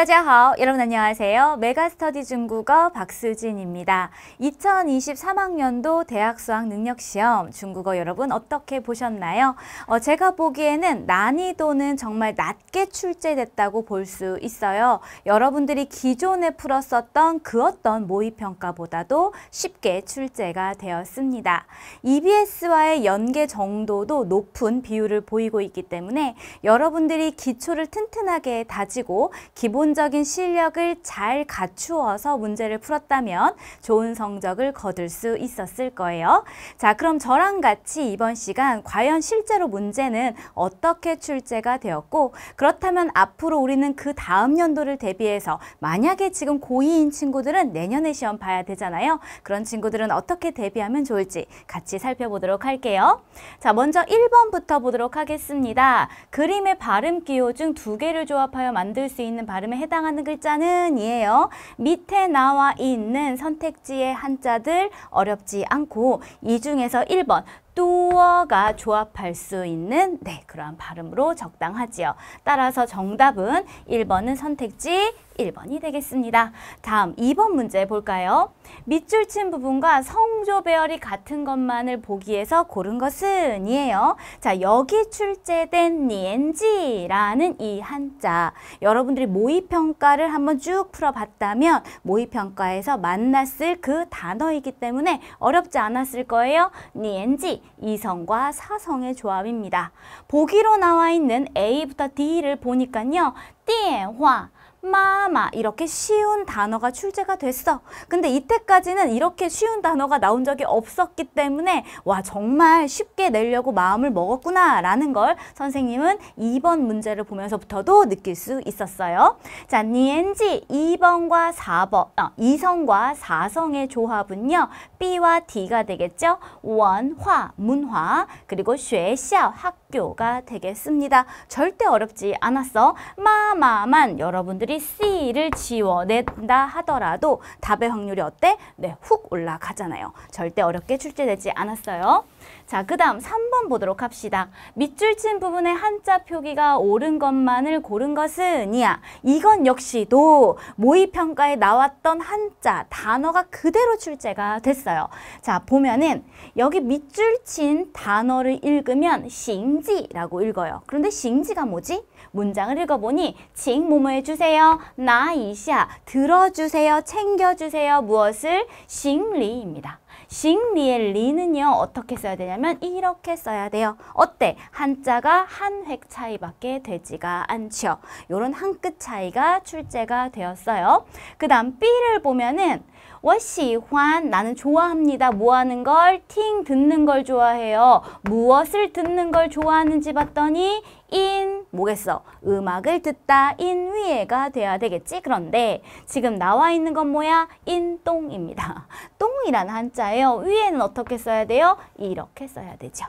大家好, 여러분 안녕하세요. 메가스터디 중국어 박수진입니다. 2023학년도 대학 수학 능력 시험 중국어 여러분 어떻게 보셨나요? 어, 제가 보기에는 난이도는 정말 낮게 출제됐다고 볼 수 있어요. 여러분들이 기존에 풀었었던 그 어떤 모의평가보다도 쉽게 출제가 되었습니다. EBS와의 연계 정도도 높은 비율을 보이고 있기 때문에 여러분들이 기초를 튼튼하게 다지고 기본 기본적인 실력을 잘 갖추어서 문제를 풀었다면 좋은 성적을 거둘 수 있었을 거예요. 자, 그럼 저랑 같이 이번 시간 과연 실제로 문제는 어떻게 출제가 되었고 그렇다면 앞으로 우리는 그 다음 연도를 대비해서 만약에 지금 고2인 친구들은 내년에 시험 봐야 되잖아요. 그런 친구들은 어떻게 대비하면 좋을지 같이 살펴보도록 할게요. 자, 먼저 1번부터 보도록 하겠습니다. 그림의 발음 기호 중 두 개를 조합하여 만들 수 있는 발음의 해당하는 글자는 이에요. 밑에 나와 있는 선택지의 한자들 어렵지 않고 이 중에서 1번 뚜어가 조합할 수 있는 네 그러한 발음으로 적당하지요. 따라서 정답은 1번은 선택지 1번이 되겠습니다. 다음 2번 문제 볼까요? 밑줄 친 부분과 성조 배열이 같은 것만을 보기에서 고른 것은 이에요. 자 여기 출제된 니엔지라는 이 한자 여러분들이 모의평가를 한번 쭉 풀어봤다면 모의평가에서 만났을 그 단어이기 때문에 어렵지 않았을 거예요. 니엔지 이성과 사성의 조합입니다. 보기로 나와 있는 A부터 D를 보니까요. 띠화 마마 이렇게 쉬운 단어가 출제가 됐어. 근데 이때까지는 이렇게 쉬운 단어가 나온 적이 없었기 때문에 와 정말 쉽게 내려고 마음을 먹었구나 라는 걸 선생님은 2번 문제를 보면서부터도 느낄 수 있었어요. 자, 니엔지 2번과 4번, 아, 어, 2성과 사성의 조합은요. B와 D가 되겠죠. 원화, 문화, 그리고 쉐샤, 학교가 되겠습니다. 절대 어렵지 않았어. 마마만 여러분들 여러이 C를 지워낸다 하더라도 답의 확률이 어때? 네, 훅 올라가잖아요. 절대 어렵게 출제되지 않았어요. 자, 그 다음 3번 보도록 합시다. 밑줄 친부분에 한자 표기가 옳은 것만을 고른 것은 이야. 이건 역시도 모의평가에 나왔던 한자, 단어가 그대로 출제가 됐어요. 자, 보면은 여기 밑줄 친 단어를 읽으면 싱지라고 읽어요. 그런데 싱지가 뭐지? 문장을 읽어보니 징 뭐뭐 해주세요. 주세요, 나 이샤, 들어주세요, 챙겨주세요, 무엇을? 싱리입니다. 싱리의 리는요 어떻게 써야 되냐면 이렇게 써야 돼요. 어때? 한자가 한 획 차이밖에 되지가 않죠. 요런 한 끗 차이가 출제가 되었어요. 그 다음 B를 보면은 워시환 나는 좋아합니다. 뭐 하는 걸? 팅 듣는 걸 좋아해요. 무엇을 듣는 걸 좋아하는지 봤더니 인 뭐겠어? 음악을 듣다 인 위에가 돼야 되겠지? 그런데 지금 나와 있는 건 뭐야? 인똥입니다. 똥이란 한자예요. 위에는 어떻게 써야 돼요? 이렇게 써야 되죠.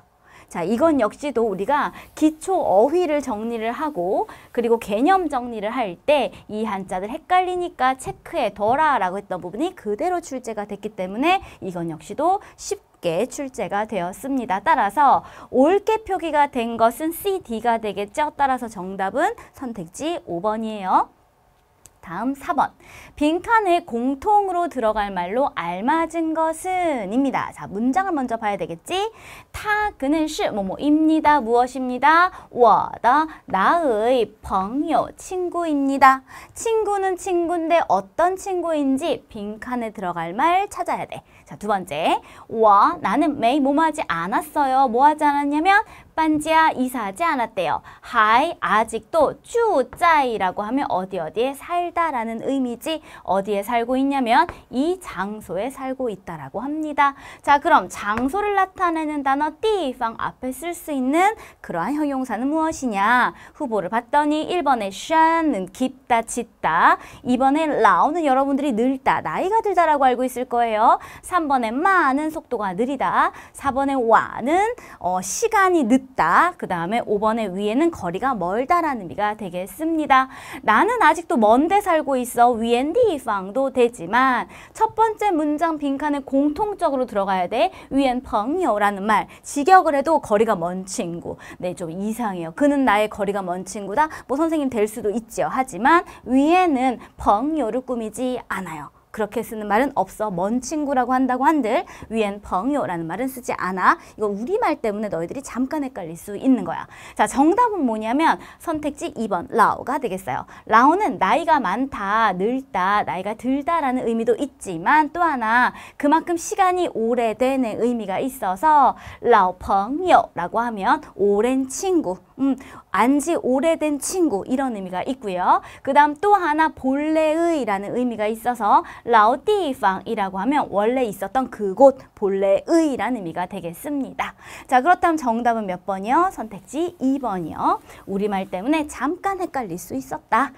자, 이건 역시도 우리가 기초 어휘를 정리를 하고 그리고 개념 정리를 할 때 이 한자들 헷갈리니까 체크해 둬라 라고 했던 부분이 그대로 출제가 됐기 때문에 이건 역시도 쉽게 출제가 되었습니다. 따라서 올게 표기가 된 것은 CD가 되겠죠. 따라서 정답은 선택지 5번이에요. 다음 4번 빈칸에 공통으로 들어갈 말로 알맞은 것은 입니다. 자 문장을 먼저 봐야 되겠지. 타 그는 시 뭐뭐입니다. 무엇입니다. 워다 나의 朋友 친구입니다. 친구는 친구인데 어떤 친구인지 빈칸에 들어갈 말 찾아야 돼. 자두 번째 워 나는 매 뭐뭐 하지 않았어요. 뭐 하지 않았냐면 반지야 이사하지 않았대요. 하이 아직도 쭈짜이라고 하면 어디 어디에 살다라는 의미지 어디에 살고 있냐면 이 장소에 살고 있다라고 합니다. 자 그럼 장소를 나타내는 단어 띠방 앞에 쓸 수 있는 그러한 형용사는 무엇이냐 후보를 봤더니 1번에 샨은 깊다 짙다 2번에 라오는 여러분들이 늙다 나이가 들다라고 알고 있을 거예요. 3번에 마는 속도가 느리다 4번에 와는 어, 시간이 늦다 있다. 그 다음에 5번의 위에는 거리가 멀다라는 의미가 되겠습니다. 나는 아직도 먼데 살고 있어. 위엔디 이팡도 되지만 첫 번째 문장 빈칸에 공통적으로 들어가야 돼. 위엔 펑요라는 말. 직역을 해도 거리가 먼 친구. 네, 좀 이상해요. 그는 나의 거리가 먼 친구다. 뭐 선생님 될 수도 있죠. 하지만 위에는 펑요를 꾸미지 않아요. 그렇게 쓰는 말은 없어. 먼 친구라고 한다고 한들 위엔 펑요라는 말은 쓰지 않아. 이거 우리말 때문에 너희들이 잠깐 헷갈릴 수 있는 거야. 자, 정답은 뭐냐면 선택지 2번 라오가 되겠어요. 라오는 나이가 많다, 늙다, 나이가 들다라는 의미도 있지만 또 하나 그만큼 시간이 오래된 의미가 있어서 라오 펑요라고 하면 오랜 친구, 음, 안지 오래된 친구 이런 의미가 있고요. 그 다음 또 하나 본래의라는 의미가 있어서 라오띠방이라고 하면 원래 있었던 그곳 본래의라는 의미가 되겠습니다. 자 그렇다면 정답은 몇 번이요? 선택지 2번이요. 우리말 때문에 잠깐 헷갈릴 수 있었다.